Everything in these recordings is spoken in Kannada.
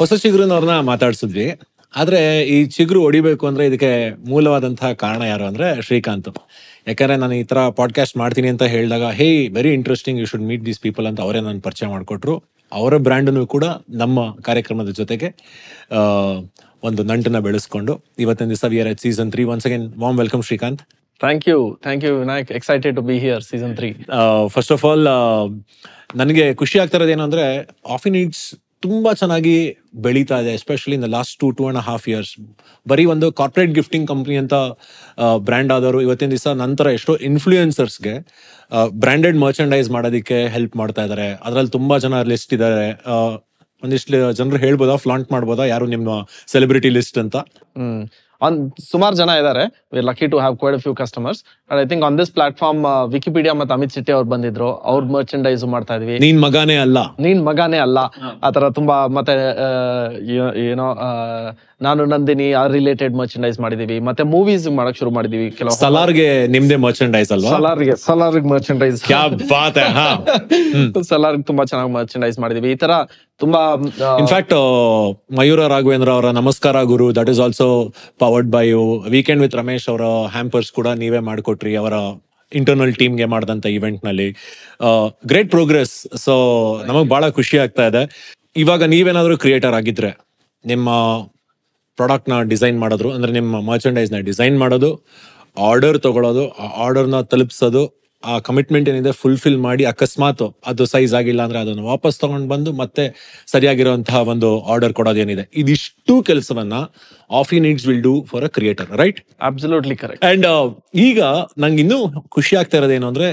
ಹೊಸ ಅವ್ರನ್ನ ಮಾತಾಡ್ಸಿದ್ವಿ ಆದ್ರೆ ಈ ಚಿಗುರು ಹೊಡಿಬೇಕು ಅಂದ್ರೆ ಇದಕ್ಕೆ ಮೂಲವಾದಂತಹ ಕಾರಣ ಯಾರು ಅಂದ್ರೆ ಶ್ರೀಕಾಂತ್ ಯಾಕಂದ್ರೆ ನಾನು ಈ ತರ ಪಾಡ್ಕಾಸ್ಟ್ ಮಾಡ್ತೀನಿ ಅಂತ ಹೇಳಿದಾಗ hey very interesting you should meet these people ಅಂತ ಅವರೇ ನಾನು ಪರಿಚಯ ಮಾಡಿಕೊಟ್ರು ಅವರ ಬ್ರ್ಯಾಂಡನ್ನು ಕೂಡ ನಮ್ಮ ಕಾರ್ಯಕ್ರಮದ ಜೊತೆಗೆ ಒಂದು ನಂಟನ್ನ ಬೆಳೆಸ್ಕೊಂಡು ಇವತ್ತಿನ ದಿವಸ we season three once again warm welcome Srikanth thank you thank you Vinayak excited to be here season three first of all ನನಗೆ ಖುಷಿ ಆಗ್ತಾ ಇರೋದೇನು ಅಂದರೆ ಇಟ್ಸ್ ತುಂಬಾ ಚೆನ್ನಾಗಿ ಬೆಳೀತಾ ಇದೆ especially in the last two two and half years ಬರೀ ಒಂದು ಕಾರ್ಪೊರೇಟ್ ಗಿಫ್ಟಿಂಗ್ ಕಂಪ್ನಿ ಅಂತ ಬ್ರ್ಯಾಂಡ್ ಆದವರು ಇವತ್ತಿನ ದಿವಸ ನಂತರ ಎಷ್ಟೋ ಇನ್ಫ್ಲೂಯೆನ್ಸರ್ಸ್ಗೆ ಬ್ರ್ಯಾಂಡೆಡ್ ಮರ್ಚೆಂಡೈಸ್ ಮಾಡೋದಕ್ಕೆ ಹೆಲ್ಪ್ ಮಾಡ್ತಾ ಇದ್ದಾರೆ ಅದರಲ್ಲಿ ತುಂಬಾ ಜನ ಲಿಸ್ಟ್ ಇದ್ದಾರೆ ಒಂದಿಷ್ಟು ಜನರು ಹೇಳ್ಬೋದಾ ಫ್ಲಾಂಟ್ ಮಾಡ್ಬೋದಾ ಯಾರು ನಿಮ್ಮ ಸೆಲೆಬ್ರಿಟಿ ಲಿಸ್ಟ್ ಅಂತ ಆನ್ ಸುಮಾರು ಜನ ಇದಾರೆ we lucky to have a few customers I think on this platform Wikipedia ಮತ್ತೆ ಅಮಿತ್ ಶೆಟ್ಟಿ ಅವ್ರು ಬಂದಿದ್ರು ಅವ್ರ ಮರ್ಚೆಂಡೈಸ್ ಮಾಡ್ತಾ ಇದ್ವಿ ನೀನ್ ಮಗಾನೇ ಅಲ್ಲ ನೀನ್ ಮಗಾನೇ ಅಲ್ಲ ಆತರ ತುಂಬಾ ಮತ್ತೆ ಏನೋ uh, ನಾನು ನಂದಿನಿ ಆ ರಿಲೇಟೆಡ್ ಮರ್ಚೆಂಡೈಸ್ ಮಾಡಿದೀವಿ ಮತ್ತೆ ಮೂವೀಸ್ ಮಾಡಕ್ ಶುರು ಮಾಡಿದೀವಿ ಕೆಲವು ಸಲಾರ್ಗೆ ನಿಮ್ದೇ ಮರ್ಚೆಂಡೈಸ್ ಅಲ್ವಾ ಸಲಾರ್ಗೆ ಸಲಾರ್ಗ್ ಮರ್ಚೆಂಡೈಸ್ ಸಲಾರ್ಗ್ ತುಂಬಾ ಚೆನ್ನಾಗಿ ಮರ್ಚೆಂಡೈಸ್ ಮಾಡಿದೀವಿ ಈ ತರ ತುಂಬಾ ಇನ್ಫ್ಯಾಕ್ಟ್ ಮಯೂರ ರಾಘವೇಂದ್ರ ಅವರ ನಮಸ್ಕಾರ ಗುರು that is also powered by you weekend with Ramesh ಅವರ ಹ್ಯಾಂಪರ್ಸ್ ಕೂಡ ನೀವೇ ಮಾಡ್ಕೊಟ್ರಿ ಅವರ ಇಂಟರ್ನಲ್ ಟೀಮ್ ಗೆ ಮಾಡಿದಂಥ ಇವೆಂಟ್ ನಲ್ಲಿ ಗ್ರೇಟ್ ಪ್ರೋಗ್ರೆಸ್ ಸೊ ನಮಗ್ ಬಹಳ ಖುಷಿ ಆಗ್ತಾ ಇದೆ ಇವಾಗ ನೀವೇನಾದ್ರೂ ಕ್ರಿಯೇಟರ್ ಆಗಿದ್ರೆ ನಿಮ್ಮ ಪ್ರಾಡಕ್ಟ್ನ ಡಿಸೈನ್ ಮಾಡೋದು ಅಂದರೆ ನಿಮ್ಮ ಮರ್ಚಂಡೈಸ್ನ ಡಿಸೈನ್ ಮಾಡೋದು ಆರ್ಡರ್ ತೊಗೊಳೋದು ಆ ಆರ್ಡರ್ನ ತಲುಪಿಸೋದು ಆ ಕಮಿಟ್ಮೆಂಟ್ ಏನಿದೆ ಫುಲ್ಫಿಲ್ ಮಾಡಿ ಅಕಸ್ಮಾತ್ ಅದು ಸೈಜ್ ಆಗಿಲ್ಲ ಅಂದರೆ ಅದನ್ನು ವಾಪಸ್ ತೊಗೊಂಡು ಬಂದು ಮತ್ತೆ ಸರಿಯಾಗಿರುವಂತಹ ಒಂದು ಆರ್ಡರ್ ಕೊಡೋದೇನಿದೆ ಇದಿಷ್ಟು ಕೆಲಸವನ್ನ Offi needs will do for a creator right absolutely correct and ಈಗ ನಂಗೆ ಇನ್ನೂ ಖುಷಿ ಆಗ್ತಾ ಇರೋದೇನು ಅಂದ್ರೆ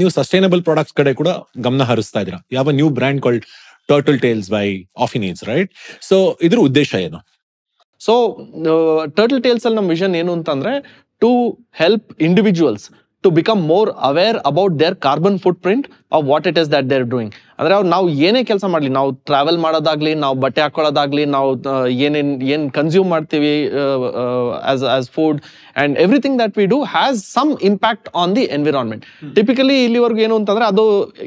ನೀವು ಸಸ್ಟೈನಬಲ್ ಪ್ರಾಡಕ್ಟ್ಸ್ ಕಡೆ ಕೂಡ ಗಮನ ಹರಿಸ್ತಾ ಇದ್ದೀರಾ ಯಾವ new brand called Turtle Tales by Offi needs right so ಇದ್ರ ಉದ್ದೇಶ ಏನು ಸೊ ಟರ್ಟಲ್ ಟೇಲ್ಸ್ ಅಲ್ಲಿ ನಮ್ಮ ವಿಷನ್ ಏನು ಅಂತಂದ್ರೆ to help individuals to become more aware about their carbon footprint of what it is that they're doing ಅಂದರೆ ಅವ್ರು ನಾವು ಏನೇ ಕೆಲಸ ಮಾಡಲಿ ನಾವು ಟ್ರಾವೆಲ್ ಮಾಡೋದಾಗ್ಲಿ ನಾವು ಬಟ್ಟೆ ಹಾಕೊಳ್ಳೋದಾಗ್ಲಿ ನಾವು ಏನೇನು ಏನು ಕನ್ಸ್ಯೂಮ್ ಮಾಡ್ತೀವಿ as as food and everything that we do has some impact on the environment typically ಇಲ್ಲಿವರೆಗೂ ಏನು ಅಂತಂದರೆ ಅದು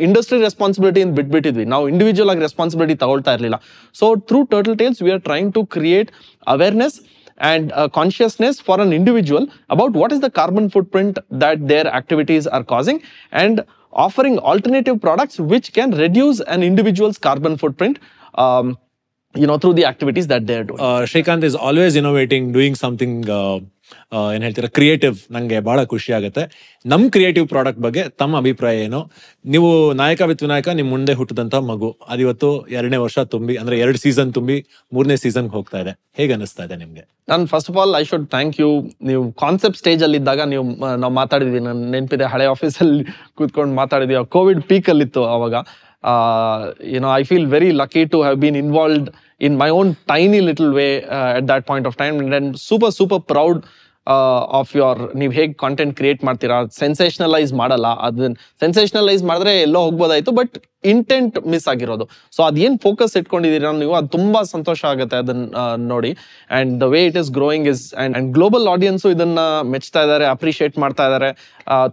ಇಂಡಸ್ಟ್ರಿ ರೆಸ್ಪಾನ್ಸಿಬಿಲಿಟಿ ಅಂತ ಬಿಟ್ಬಿಟ್ಟಿದ್ವಿ ನಾವು ಇಂಡಿವಿಜುವಲ್ ಆಗಿ ರೆಸ್ಪಾನ್ಸಿಬಿಲಿಟಿ ತಗೊಳ್ತಾ ಇರಲಿಲ್ಲ so through Turtle Tales we are trying to create awareness and a consciousness for an individual about what is the carbon footprint that their activities are causing and offering alternative products which can reduce an individual's carbon footprint um, you know through the activities that they're doing uh, shrikant is always innovating doing something uh ಏನು ಹೇಳ್ತೀರಾ ಕ್ರಿಯೇಟಿವ್ ನನಗೆ ಭಾಳ ಖುಷಿ ಆಗುತ್ತೆ ನಮ್ಮ ಕ್ರಿಯೇಟಿವ್ ಪ್ರಾಡಕ್ಟ್ ಬಗ್ಗೆ ತಮ್ಮ ಅಭಿಪ್ರಾಯ ಏನು ನೀವು ನಾಯಕ ವಿತ್ ವಿನಾಯಕ ನಿಮ್ಮ ಮುಂದೆ ಹುಟ್ಟಿದಂಥ ಮಗು ಅದಿವತ್ತು ಎರಡನೇ ವರ್ಷ ತುಂಬಿ ಅಂದರೆ ಎರಡು ಸೀಸನ್ ತುಂಬಿ ಮೂರನೇ ಸೀಸನ್ಗೆ ಹೋಗ್ತಾ ಇದೆ ಹೇಗೆ ಅನಿಸ್ತಾ ಇದೆ ನಿಮಗೆ ನಾನು first of all I should thank you ನೀವು ಕಾನ್ಸೆಪ್ಟ್ ಸ್ಟೇಜಲ್ಲಿ ಇದ್ದಾಗ ನೀವು ನಾವು ಮಾತಾಡಿದ್ವಿ ನನ್ನ ನೆನಪಿದೆ ಹಳೆ ಆಫೀಸಲ್ಲಿ ಕೂತ್ಕೊಂಡು ಮಾತಾಡಿದ್ವಿ ಕೋವಿಡ್ ಪೀಕಲ್ಲಿತ್ತು ಅವಾಗ you know I feel very lucky to have been involved in my own tiny little way uh, at that point of time. And I'm super, super proud of uh, your ನೀವು ಹೇಗೆ ಕಾಂಟೆಂಟ್ ಕ್ರಿಯೇಟ್ ಮಾಡ್ತೀರಾ ಸೆನ್ಸೇಷನಲೈಸ್ ಮಾಡಲ್ಲ ಅದನ್ನ ಸೆನ್ಸೇಷನಲೈಸ್ ಮಾಡಿದ್ರೆ ಎಲ್ಲೋ ಹೋಗ್ಬೋದಾಯ್ತು ಬಟ್ ಇಂಟೆಂಟ್ ಮಿಸ್ ಆಗಿರೋದು ಸೊ ಅದೇನು ಫೋಕಸ್ ಇಟ್ಕೊಂಡಿದ್ದೀರಾ ನೀವು ಅದು ತುಂಬ ಸಂತೋಷ ಆಗುತ್ತೆ ಅದನ್ನ ನೋಡಿ and the way it is growing is and and global audience ಇದನ್ನ ಮೆಚ್ತಾ ಇದ್ದಾರೆ ಅಪ್ರಿಷಿಯೇಟ್ ಮಾಡ್ತಾ ಇದ್ದಾರೆ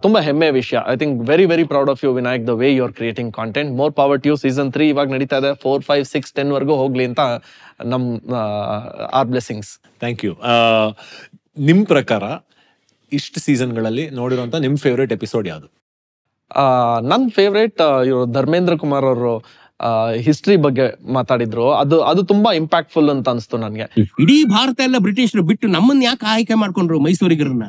ತುಂಬ ಹೆಮ್ಮೆ ವಿಷಯ I think very very proud of you Vinayak the way you are creating content more power you season three ಇವಾಗ ನಡೀತಾ ಇದೆ ಫೋರ್ ಫೈವ್ ಸಿಕ್ಸ್ ವರ್ಗೂ ಹೋಗ್ಲಿ ಅಂತ ನಮ್ಮ ಆರ್ ಬ್ಲೆಸ್ಸಿಂಗ್ಸ್ ಥ್ಯಾಂಕ್ ಯು ನಿಮ್ಮ ಪ್ರಕಾರ ಇಷ್ಟು ಸೀಸನ್ಗಳಲ್ಲಿ ನೋಡಿರುವಂಥ ನಿಮ್ಮ ಫೇವ್ರೇಟ್ ಎಪಿಸೋಡ್ ಯಾವುದು ನನ್ನ ಫೇವ್ರೇಟ್ ಇವರು ಧರ್ಮೇಂದ್ರ ಕುಮಾರ್ ಅವರು ಹಿಸ್ಟ್ರಿ ಬಗ್ಗೆ ಮಾತಾಡಿದ್ರು ಅದು ಅದು ತುಂಬಾ ಇಂಪ್ಯಾಕ್ಟ್ಫುಲ್ ಅಂತ ಅನಿಸ್ತು ನನಗೆ ಇಡೀ ಭಾರತ ಎಲ್ಲ ಬ್ರಿಟಿಷರು ಬಿಟ್ಟು ನಮ್ಮನ್ನ ಯಾಕೆ ಆಯ್ಕೆ ಮಾಡ್ಕೊಂಡ್ರು ಮೈಸೂರಿಗರನ್ನ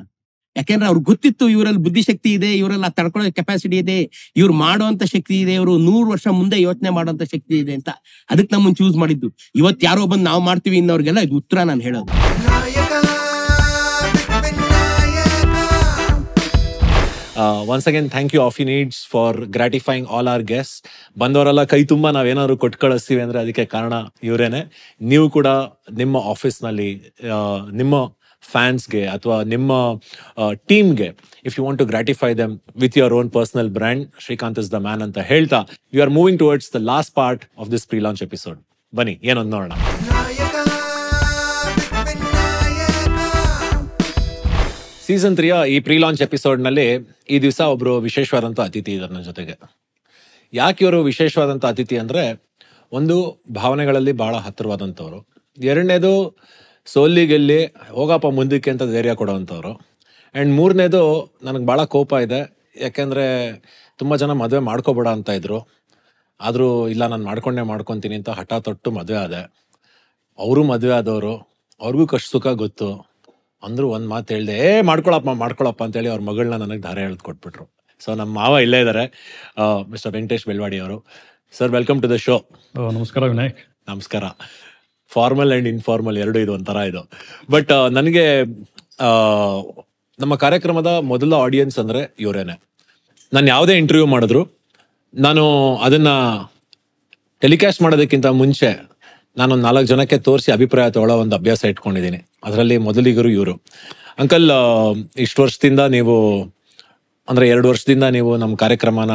ಯಾಕೆಂದ್ರೆ ಅವ್ರಿಗೆ ಗೊತ್ತಿತ್ತು ಇವರಲ್ಲಿ ಬುದ್ಧಿಶಕ್ತಿ ಇದೆ ಇವರೆಲ್ಲ ತಡ್ಕೊಳ್ಳೋ ಕೆಪಾಸಿಟಿ ಇದೆ ಇವ್ರು ಮಾಡುವಂತ ಶಕ್ತಿ ಇದೆ ಇವರು ನೂರು ವರ್ಷ ಮುಂದೆ ಯೋಚನೆ ಮಾಡುವಂತ ಶಕ್ತಿ ಇದೆ ಅಂತ ಅದಕ್ಕೆ ನಮ್ಮನ್ನ ಚೂಸ್ ಮಾಡಿದ್ದು ಇವತ್ತು ಯಾರೋ ಬಂದು ನಾವು ಮಾಡ್ತೀವಿ ಇನ್ನೋರ್ಗೆಲ್ಲ ಇದು ಉತ್ತರ ನಾನು ಹೇಳೋದು once again thank you Offi needs for gratifying all our guests ಬಂದವರೆಲ್ಲ ಕೈ ತುಂಬ ನಾವೇನಾದ್ರು ಕೊಟ್ಟು ಕಳಿಸ್ತೀವಿ ಅಂದರೆ ಅದಕ್ಕೆ ಕಾರಣ ಇವರೇನೆ ನೀವು ಕೂಡ ನಿಮ್ಮ ಆಫೀಸ್ನಲ್ಲಿ ನಿಮ್ಮ ಫ್ಯಾನ್ಸ್ಗೆ ಅಥವಾ ನಿಮ್ಮ ಟೀಮ್ಗೆ if you want to gratify them with your own personal brand Srikanth is the man ಅಂತ ಹೇಳ್ತಾ you are moving towards the last part of this pre launch episode ಬನ್ನಿ ಏನೊಂದು ನೋಡೋಣ ಸೀಸನ್ ತ್ರೀಯ ಈ ಪ್ರೀ ಲಾಂಚ್ ಎಪಿಸೋಡ್ನಲ್ಲಿ ಈ ದಿವಸ ಒಬ್ಬರು ವಿಶೇಷವಾದಂಥ ಅತಿಥಿ ನನ್ನ ಜೊತೆಗೆ ಯಾಕೆ ಇವರು ವಿಶೇಷವಾದಂಥ ಅತಿಥಿ ಅಂದರೆ ಒಂದು ಭಾವನೆಗಳಲ್ಲಿ ಭಾಳ ಹತ್ತಿರವಾದಂಥವ್ರು ಎರಡನೇದು ಸೋಲಿ ಗೆಲ್ಲಿ ಹೋಗಪ್ಪ ಮುಂದಕ್ಕೆ ಅಂತ ಧೈರ್ಯ ಕೊಡೋವಂಥವ್ರು ಆ್ಯಂಡ್ ಮೂರನೇದು ನನಗೆ ಭಾಳ ಕೋಪ ಇದೆ ಯಾಕೆಂದರೆ ತುಂಬ ಜನ ಮದುವೆ ಮಾಡ್ಕೋಬೇಡ ಅಂತ ಇದ್ದರು ಆದರೂ ಇಲ್ಲ ನಾನು ಮಾಡ್ಕೊಂಡೇ ಮಾಡ್ಕೊತೀನಿ ಅಂತ ಹಠ ತೊಟ್ಟು ಮದುವೆ ಆದೆ ಅವರು ಮದುವೆ ಆದವರು ಅವ್ರಿಗೂ ಕಷ್ಟ ಸುಖ ಗೊತ್ತು ಅಂದರೂ ಒಂದು ಮಾತು ಹೇಳಿದೆ ಏ ಮಾಡ್ಕೊಳಪ್ಪ ಮಾಡ್ಕೊಳಪ್ಪ ಅಂತೇಳಿ ಅವ್ರ ಮಗಳನ್ನ ನನಗೆ ಧಾರೆ ಎಳೆದು ಕೊಟ್ಬಿಟ್ರು ಸೊ ನಮ್ಮ ಮಾವ ಇಲ್ಲೇ ಇದ್ದಾರೆ ಮಿಸ್ಟರ್ ವೆಂಕಟೇಶ್ ಬೆಲ್ವಾಡಿ ಅವರು sir welcome to the show ನಮಸ್ಕಾರ ವಿನಾಯಕ್ ನಮಸ್ಕಾರ ಫಾರ್ಮಲ್ ಆ್ಯಂಡ್ ಇನ್ಫಾರ್ಮಲ್ ಎರಡು ಇದು ಒಂಥರ ಇದು ಬಟ್ ನನಗೆ ನಮ್ಮ ಕಾರ್ಯಕ್ರಮದ ಮೊದಲ ಆಡಿಯನ್ಸ್ ಅಂದರೆ ಇವರೇನೆ ನಾನು ಯಾವುದೇ ಇಂಟರ್ವ್ಯೂ ಮಾಡಿದ್ರು ನಾನು ಅದನ್ನು ಟೆಲಿಕಾಸ್ಟ್ ಮಾಡೋದಕ್ಕಿಂತ ಮುಂಚೆ ನಾನೊಂದು ನಾಲ್ಕು ಜನಕ್ಕೆ ತೋರಿಸಿ ಅಭಿಪ್ರಾಯ ತಗೊಳ್ಳೋ ಒಂದು ಅಭ್ಯಾಸ ಇಟ್ಕೊಂಡಿದ್ದೀನಿ ಅದರಲ್ಲಿ ಮೊದಲಿಗರು ಇವರು ಅಂಕಲ್ ಇಷ್ಟು ವರ್ಷದಿಂದ ನೀವು ಅಂದರೆ ಎರಡು ವರ್ಷದಿಂದ ನೀವು ನಮ್ಮ ಕಾರ್ಯಕ್ರಮನ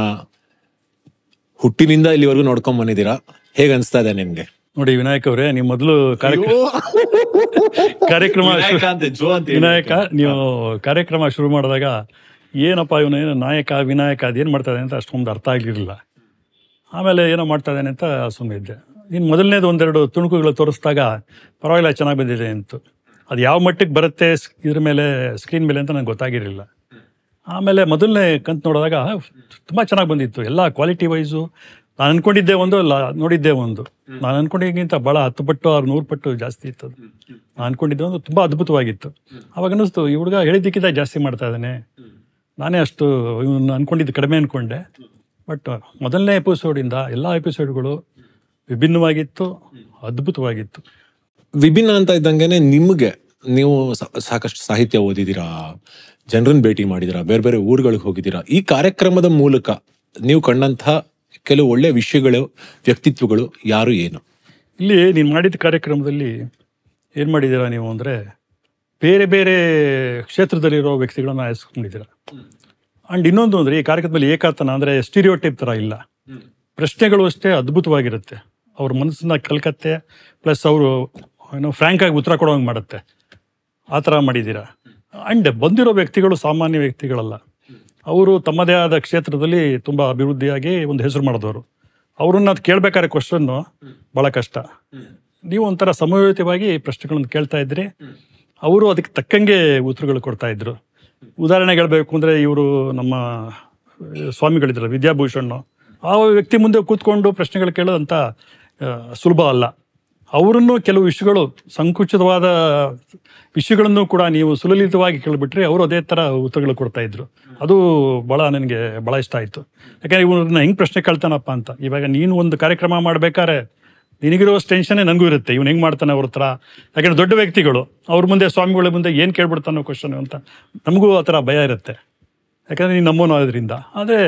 ಹುಟ್ಟಿನಿಂದ ಇಲ್ಲಿವರೆಗೂ ನೋಡ್ಕೊಂಡ್ ಬಂದಿದ್ದೀರಾ ಹೇಗೆ ಅನಿಸ್ತಾ ಇದೆ ನಿಮಗೆ ನೋಡಿ ವಿನಾಯಕ್ ಅವರೇ ನೀವು ಮೊದಲು ಕಾರ್ಯಕ್ರಮ ವಿನಾಯಕ ನೀವು ಕಾರ್ಯಕ್ರಮ ಶುರು ಮಾಡಿದಾಗ ಏನಪ್ಪ ಇವನು ಏನು ನಾಯಕ ವಿನಾಯಕ ಅದೇನು ಮಾಡ್ತಾ ಇದ್ದಾನೆ ಅಂತ ಅಷ್ಟೊಂದು ಅರ್ಥ ಆಗಿರಲಿಲ್ಲ ಆಮೇಲೆ ಏನೋ ಮಾಡ್ತಾ ಇದ್ದಾನೆ ಅಂತ ಸುಮ್ಮನೆ ಇದ್ದೆ ಇನ್ನು ಮೊದಲನೇದು ಒಂದೆರಡು ತುಣುಕುಗಳು ತೋರಿಸಿದಾಗ ಪರವಾಗಿಲ್ಲ ಚೆನ್ನಾಗಿ ಬಂದಿದೆ ಅಂತು ಅದು ಯಾವ ಮಟ್ಟಿಗೆ ಬರುತ್ತೆ ಇದ್ರ ಮೇಲೆ ಸ್ಕ್ರೀನ್ ಮೇಲೆ ಅಂತ ನನಗೆ ಗೊತ್ತಾಗಿರಲಿಲ್ಲ ಆಮೇಲೆ ಮೊದಲನೇ ಕಂತು ನೋಡಿದಾಗ ತುಂಬ ಚೆನ್ನಾಗಿ ಬಂದಿತ್ತು ಎಲ್ಲ ಕ್ವಾಲಿಟಿ ವೈಸು ನಾನು ಅಂದ್ಕೊಂಡಿದ್ದೆ ಒಂದು ಅಲ್ಲ ನೋಡಿದ್ದೆ ಒಂದು ನಾನು ಅಂದ್ಕೊಂಡಿಗಿಂತ ಭಾಳ ಹತ್ತು ಪಟ್ಟು ಆರು ನೂರು ಪಟ್ಟು ಜಾಸ್ತಿ ಇತ್ತು ಅದು ನಾನು ಅಂದ್ಕೊಂಡಿದ್ದೆ ಒಂದು ತುಂಬ ಅದ್ಭುತವಾಗಿತ್ತು ಆವಾಗ ಅನ್ನಿಸ್ತು ಈ ಹುಡುಗ ಹೇಳಿದ್ದಕ್ಕಿಂತ ಜಾಸ್ತಿ ಮಾಡ್ತಾ ಇದ್ದಾನೆ ನಾನೇ ಅಷ್ಟು ಇವನು ಅಂದ್ಕೊಂಡಿದ್ದು ಕಡಿಮೆ ಅಂದ್ಕೊಂಡೆ ಬಟ್ ಮೊದಲನೇ ಎಪಿಸೋಡಿಂದ ಎಲ್ಲ ಎಪಿಸೋಡ್ಗಳು ವಿಭಿನ್ನವಾಗಿತ್ತು ಅದ್ಭುತವಾಗಿತ್ತು ವಿಭಿನ್ನ ಅಂತ ಇದ್ದಂಗೆ ನಿಮಗೆ ನೀವು ಸಾಕಷ್ಟು ಸಾಹಿತ್ಯ ಓದಿದ್ದೀರಾ ಜನರನ್ನ ಭೇಟಿ ಮಾಡಿದಿರಾ ಬೇರೆ ಬೇರೆ ಊರುಗಳಿಗೆ ಹೋಗಿದ್ದೀರಾ ಈ ಕಾರ್ಯಕ್ರಮದ ಮೂಲಕ ನೀವು ಕಂಡಂತಹ ಕೆಲವು ಒಳ್ಳೆಯ ವಿಷಯಗಳು ವ್ಯಕ್ತಿತ್ವಗಳು ಯಾರು ಏನು ಇಲ್ಲಿ ನೀವು ಮಾಡಿದ ಕಾರ್ಯಕ್ರಮದಲ್ಲಿ ಏನು ಮಾಡಿದ್ದೀರಾ ನೀವು ಅಂದರೆ ಬೇರೆ ಬೇರೆ ಕ್ಷೇತ್ರದಲ್ಲಿರೋ ವ್ಯಕ್ತಿಗಳನ್ನು ಆರಿಸ್ಕೊಂಡಿದ್ದೀರಾ ಆ್ಯಂಡ್ ಇನ್ನೊಂದು ಅಂದರೆ ಈ ಕಾರ್ಯಕ್ರಮದಲ್ಲಿ ಏಕಾತನ ಅಂದರೆ ಸ್ಟೀರಿಯೋಟೈಪ್ ಟೈಪ್ ಥರ ಇಲ್ಲ ಪ್ರಶ್ನೆಗಳು ಅಷ್ಟೇ ಅದ್ಭುತವಾಗಿರುತ್ತೆ ಅವ್ರ ಮನಸ್ಸನ್ನ ಕಲ್ಕತ್ತೆ ಪ್ಲಸ್ ಅವರು ಏನೋ ಫ್ರ್ಯಾಂಕ್ ಆಗಿ ಉತ್ತರ ಕೊಡೋಂಗೆ ಮಾಡುತ್ತೆ ಆ ಥರ ಮಾಡಿದ್ದೀರಾ ಅಂಡ್ ಬಂದಿರೋ ವ್ಯಕ್ತಿಗಳು ಸಾಮಾನ್ಯ ವ್ಯಕ್ತಿಗಳಲ್ಲ ಅವರು ತಮ್ಮದೇ ಆದ ಕ್ಷೇತ್ರದಲ್ಲಿ ತುಂಬ ಅಭಿವೃದ್ಧಿಯಾಗಿ ಒಂದು ಹೆಸರು ಮಾಡಿದವರು ಅವ್ರನ್ನ ಕೇಳಬೇಕಾದ್ರೆ ಕ್ವಶನ್ನು ಭಾಳ ಕಷ್ಟ ನೀವು ಒಂಥರ ಸಮಯೋಚಿತವಾಗಿ ಪ್ರಶ್ನೆಗಳನ್ನು ಕೇಳ್ತಾ ಇದ್ರಿ ಅವರು ಅದಕ್ಕೆ ತಕ್ಕಂಗೆ ಉತ್ತರಗಳು ಕೊಡ್ತಾ ಇದ್ರು ಉದಾಹರಣೆ ಹೇಳಬೇಕು ಅಂದರೆ ಇವರು ನಮ್ಮ ಸ್ವಾಮಿಗಳಿದ್ರು ವಿದ್ಯಾಭೂಷಣ್ಣು ಆ ವ್ಯಕ್ತಿ ಮುಂದೆ ಕೂತ್ಕೊಂಡು ಪ್ರಶ್ನೆಗಳು ಕೇಳೋದಂತ ಸುಲಭ ಅಲ್ಲ ಅವರನ್ನು ಕೆಲವು ವಿಷಯಗಳು ಸಂಕುಚಿತವಾದ ವಿಷಯಗಳನ್ನು ಕೂಡ ನೀವು ಸುಲಲಿತವಾಗಿ ಕೇಳಿಬಿಟ್ರೆ ಅವರು ಅದೇ ಥರ ಉತ್ತರಗಳು ಕೊಡ್ತಾ ಇದ್ರು ಅದು ಭಾಳ ನನಗೆ ಭಾಳ ಇಷ್ಟ ಆಯಿತು ಯಾಕಂದರೆ ಇವ್ರನ್ನ ಹೆಂಗೆ ಪ್ರಶ್ನೆ ಕೇಳ್ತಾನಪ್ಪ ಅಂತ ಇವಾಗ ನೀನು ಒಂದು ಕಾರ್ಯಕ್ರಮ ಮಾಡಬೇಕಾದ್ರೆ ನಿನಗಿರೋ ಟೆನ್ಷನ್ನೇ ನನಗೂ ಇರುತ್ತೆ ಇವನು ಹೆಂಗೆ ಮಾಡ್ತಾನೆ ಅವ್ರ ಹತ್ರ ಯಾಕೆಂದರೆ ದೊಡ್ಡ ವ್ಯಕ್ತಿಗಳು ಅವ್ರ ಮುಂದೆ ಸ್ವಾಮಿಗಳ ಮುಂದೆ ಏನು ಕೇಳ್ಬಿಡ್ತಾನೋ ಕ್ವಶನ್ ಅಂತ ನಮಗೂ ಆ ಥರ ಭಯ ಇರುತ್ತೆ ಯಾಕಂದರೆ ನೀನು ನಮ್ಮೋನು ಆದ್ರಿಂದ ಆದರೆ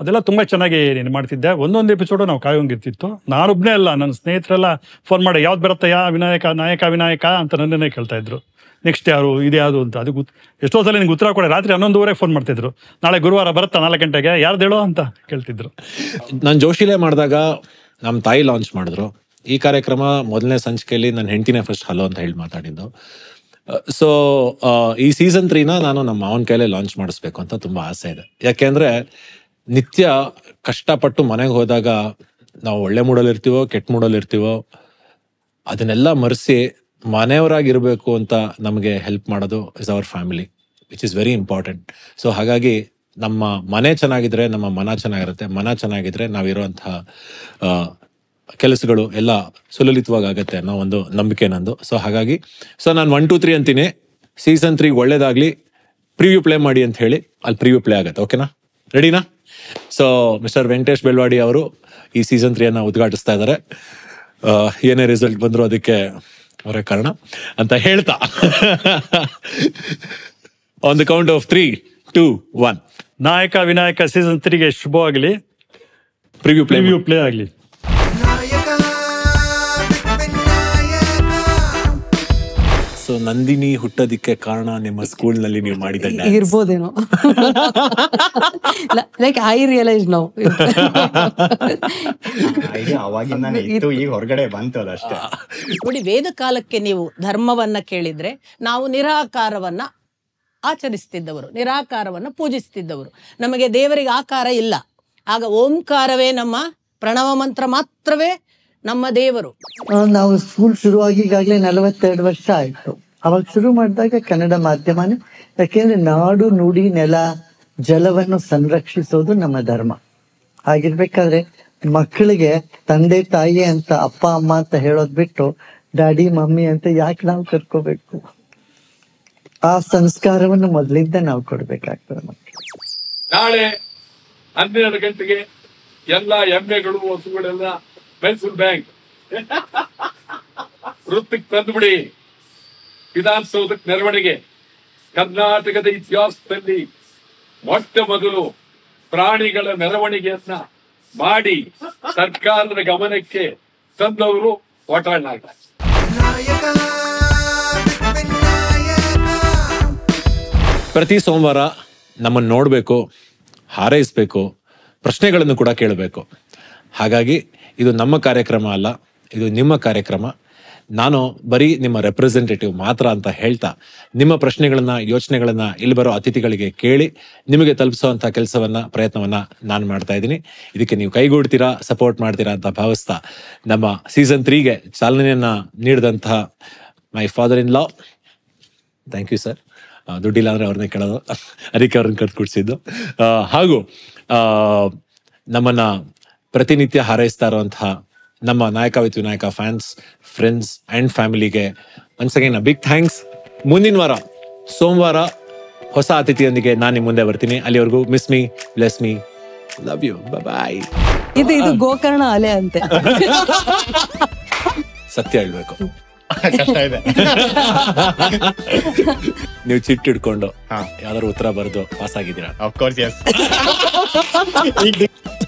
ಅದೆಲ್ಲ ತುಂಬ ಚೆನ್ನಾಗಿ ನೀನು ಮಾಡ್ತಿದ್ದೆ ಒಂದೊಂದು ಎಪಿಸೋಡು ನಾವು ಕಾಯೋಂಗಿರ್ತಿತ್ತು ನಾನೊಬ್ಬನೇ ಅಲ್ಲ ನನ್ನ ಸ್ನೇಹಿತರೆಲ್ಲ ಫೋನ್ ಮಾಡಿ ಯಾವ್ದು ಯಾ ವಿನಾಯಕ ನಾಯಕ ವಿನಾಯಕ ಅಂತ ನನ್ನೇ ಕೇಳ್ತಾ ಇದ್ರು ನೆಕ್ಸ್ಟ್ ಯಾರು ಇದ್ಯಾವುದು ಅಂತ ಅದು ಎಷ್ಟೋ ಸಲ ನಿನ್ಗೆ ಉತ್ತರ ಕೊಡೆ ರಾತ್ರಿ ಹನ್ನೊಂದುವರೆಗೆ ಫೋನ್ ಮಾಡ್ತಿದ್ರು ನಾಳೆ ಗುರುವಾರ ಬರುತ್ತಾ ನಾಲ್ಕು ಗಂಟೆಗೆ ಯಾರು ಹೇಳೋ ಅಂತ ಕೇಳ್ತಿದ್ರು ನಾನು ಜೋಶಿಲೆ ಮಾಡಿದಾಗ ನಮ್ಮ ತಾಯಿ ಲಾಂಚ್ ಮಾಡಿದ್ರು ಈ ಕಾರ್ಯಕ್ರಮ ಮೊದಲನೇ ಸಂಚಿಕೆಯಲ್ಲಿ ನನ್ನ ಹೆಂಡತಿನೇ ಫಸ್ಟ್ ಹಲೋ ಅಂತ ಹೇಳಿ ಮಾತಾಡಿದ್ದು ಸೊ ಈ ಸೀಸನ್ ತ್ರೀನ ನಾನು ನಮ್ಮ ಮಾವನ ಕೈಲೇ ಲಾಂಚ್ ಮಾಡಿಸ್ಬೇಕು ಅಂತ ತುಂಬ ಆಸೆ ಇದೆ ಯಾಕೆಂದರೆ ನಿತ್ಯ ಕಷ್ಟಪಟ್ಟು ಮನೆಗೆ ಹೋದಾಗ ನಾವು ಒಳ್ಳೆ ಮೂಡಲ್ಲಿ ಇರ್ತೀವೋ ಕೆಟ್ಟ ಮೂಡಲ್ಲಿ ಇರ್ತೀವೋ ಅದನ್ನೆಲ್ಲ ಮರೆಸಿ ಮನೆಯವರಾಗಿರಬೇಕು ಅಂತ ನಮಗೆ ಹೆಲ್ಪ್ ಮಾಡೋದು is our family which is very important so ಹಾಗಾಗಿ ನಮ್ಮ ಮನೆ ಚೆನ್ನಾಗಿದ್ರೆ ನಮ್ಮ ಮನ ಚೆನ್ನಾಗಿರುತ್ತೆ ಮನ ಚೆನ್ನಾಗಿದ್ರೆ ನಾವಿರುವಂತಹ ಕೆಲಸಗಳು ಎಲ್ಲ ಸುಲಲಿತವಾಗಿ ಆಗುತ್ತೆ ಅನ್ನೋ ಒಂದು ನಂಬಿಕೆ ನಂದು ಸೊ ಹಾಗಾಗಿ ಸೊ ನಾನು ಒನ್ ಟು ತ್ರೀ ಅಂತೀನಿ ಸೀಸನ್ ತ್ರೀ ಒಳ್ಳೇದಾಗ್ಲಿ ಪ್ರಿವ್ಯೂ ಪ್ಲೇ ಮಾಡಿ ಅಂತ ಹೇಳಿ ಅಲ್ಲಿ ಪ್ರಿವ್ಯೂ ಪ್ಲೇ ಆಗುತ್ತೆ ಓಕೆನಾ ರೆಡಿನಾ ಸೊ ಮಿಸ್ಟರ್ ವೆಂಕಟೇಶ್ ಬೆಳ್ವಾಡಿ ಅವರು ಈ ಸೀಸನ್ ಅನ್ನ ಉದ್ಘಾಟಿಸ್ತಾ ಇದ್ದಾರೆ ಏನೇ ರಿಸಲ್ಟ್ ಬಂದ್ರು ಅದಕ್ಕೆ ಅವರೇ ಕಾರಣ ಅಂತ ಹೇಳ್ತಾ on the count of three two one Nayaka Vinayaka season ತ್ರೀಗೆ ಶುಭವಾಗಲಿ ಪ್ರಿವ್ಯೂ ಪ್ಲೇ ಪ್ಲೇ ಆಗಲಿ ನಂದಿನಿ ಹುಟ್ಟೋದಿಕ್ಕೆ ಕಾರಣ ನಿಮ್ಮ ಸ್ಕೂಲ್ ನಲ್ಲಿ ನೀವು ಮಾಡಿದ ಇರ್ಬೋದೇನೋ ಲೈಕ್ ಐ ರಿಯಲೈಸ್ ನೌ ಇತ್ತು ಹೊರಗಡೆ ಅಷ್ಟೇ ನೋಡಿ ವೇದ ಕಾಲಕ್ಕೆ ನೀವು ಧರ್ಮವನ್ನ ಕೇಳಿದ್ರೆ ನಾವು ನಿರಾಕಾರವನ್ನ ಆಚರಿಸ್ತಿದ್ದವರು ನಿರಾಕಾರವನ್ನು ಪೂಜಿಸ್ತಿದ್ದವರು ನಮಗೆ ದೇವರಿಗೆ ಆಕಾರ ಇಲ್ಲ ಆಗ ಓಂಕಾರವೇ ನಮ್ಮ ಪ್ರಣವ ಮಂತ್ರ ಮಾತ್ರವೇ ನಮ್ಮ ದೇವರು ನಾವು ಸ್ಕೂಲ್ ಶುರುವಾಗಿ ಈಗಾಗಲೇ ನಲವತ್ತೆರಡು ವರ್ಷ ಆಯಿತು ಅವಾಗ ಶುರು ಮಾಡಿದಾಗ ಕನ್ನಡ ಮಾಧ್ಯಮನೇ ಯಾಕೆಂದ್ರೆ ನಾಡು ನುಡಿ ನೆಲ ಜಲವನ್ನು ಸಂರಕ್ಷಿಸೋದು ನಮ್ಮ ಧರ್ಮ ಆಗಿರ್ಬೇಕಾದ್ರೆ ಮಕ್ಕಳಿಗೆ ತಂದೆ ತಾಯಿ ಅಂತ ಅಪ್ಪ ಅಮ್ಮ ಅಂತ ಹೇಳೋದ್ ಬಿಟ್ಟು ಡ್ಯಾಡಿ ಮಮ್ಮಿ ಅಂತ ಯಾಕೆ ನಾವು ಕರ್ಕೋಬೇಕು ಆ ಸಂಸ್ಕಾರವನ್ನು ಮೊದಲಿಂದ ನಾವು ಕೊಡ್ಬೇಕಾಗ್ತದೆ ನಾಳೆ ಹನ್ನೆರಡು ಗಂಟೆಗೆ ಎಲ್ಲ ಎಮ್ಮೆಗಳು ಹಸುಗಳೆಲ್ಲ ಮೈಸೂರು ಬ್ಯಾಂಕ್ ವೃತ್ತಿಗೆ ತಂದ್ಬಿಡಿ ವಿಧಾನಸೌಧಕ್ಕೆ ಮೆರವಣಿಗೆ ಕರ್ನಾಟಕದ ಇತಿಹಾಸದಲ್ಲಿ ಮೊಟ್ಟ ಮೊದಲು ಪ್ರಾಣಿಗಳ ಮೆರವಣಿಗೆಯನ್ನ ಮಾಡಿ ಸರ್ಕಾರದ ಗಮನಕ್ಕೆ ತಂದವರು ಓಟಾಡ್ನಾಗ ಪ್ರತಿ ಸೋಮವಾರ ನಮ್ಮನ್ನು ನೋಡಬೇಕು ಹಾರೈಸಬೇಕು ಪ್ರಶ್ನೆಗಳನ್ನು ಕೂಡ ಕೇಳಬೇಕು ಹಾಗಾಗಿ ಇದು ನಮ್ಮ ಕಾರ್ಯಕ್ರಮ ಅಲ್ಲ ಇದು ನಿಮ್ಮ ಕಾರ್ಯಕ್ರಮ ನಾನು ಬರೀ ನಿಮ್ಮ ರೆಪ್ರೆಸೆಂಟೇಟಿವ್ ಮಾತ್ರ ಅಂತ ಹೇಳ್ತಾ ನಿಮ್ಮ ಪ್ರಶ್ನೆಗಳನ್ನು ಯೋಚನೆಗಳನ್ನು ಇಲ್ಲಿ ಬರೋ ಅತಿಥಿಗಳಿಗೆ ಕೇಳಿ ನಿಮಗೆ ತಲುಪಿಸುವಂತ ಕೆಲಸವನ್ನ ಪ್ರಯತ್ನವನ್ನ ನಾನು ಮಾಡ್ತಾ ಇದ್ದೀನಿ ಇದಕ್ಕೆ ನೀವು ಕೈಗೂಡ್ತೀರಾ ಸಪೋರ್ಟ್ ಮಾಡ್ತೀರಾ ಅಂತ ಭಾವಿಸ್ತಾ ನಮ್ಮ ಸೀಸನ್ ತ್ರೀಗೆ ಚಾಲನೆಯನ್ನ ನೀಡಿದಂತಹ my father in law thank you sir ದುಡ್ಡಿಲ್ಲ ಅಂದರೆ ಅವ್ರನ್ನೇ ಕೇಳೋದು ಅದಕ್ಕೆ ಅವ್ರನ್ನ ಕರೆದು ಹಾಗೂ ನಮ್ಮನ್ನ ಪ್ರತಿನಿತ್ಯ ಹಾರೈಸ್ತಾ ಇರುವಂತಹ ನಮ್ಮ Nayaka with Vinayaka fans friends and ಫ್ಯಾಮಿಲಿಗೆ ಒನ್ಸ್ ಅಗೇನ್ ಬಿಗ್ ಥ್ಯಾಂಕ್ಸ್ ಮುಂದಿನ ವಾರ ಸೋಮವಾರ ಹೊಸ ಅತಿಥಿಯೊಂದಿಗೆ ನಾನು ನಿಮ್ಮ ಮುಂದೆ ಬರ್ತೀನಿ ಅಲ್ಲಿವರೆಗೂ miss me bless me love you bye ಇದು ಇದು ಗೋಕರ್ಣ ಅಲೆ ಅಂತೆ ಸತ್ಯ ಹೇಳ್ಬೇಕು ನೀವು ಚಿಟ್ ಇಟ್ಕೊಂಡು ಯಾವ್ದಾದ್ರು ಉತ್ತರ ಬರೆದು ಪಾಸ್ ಆಗಿದ್ದೀರಾ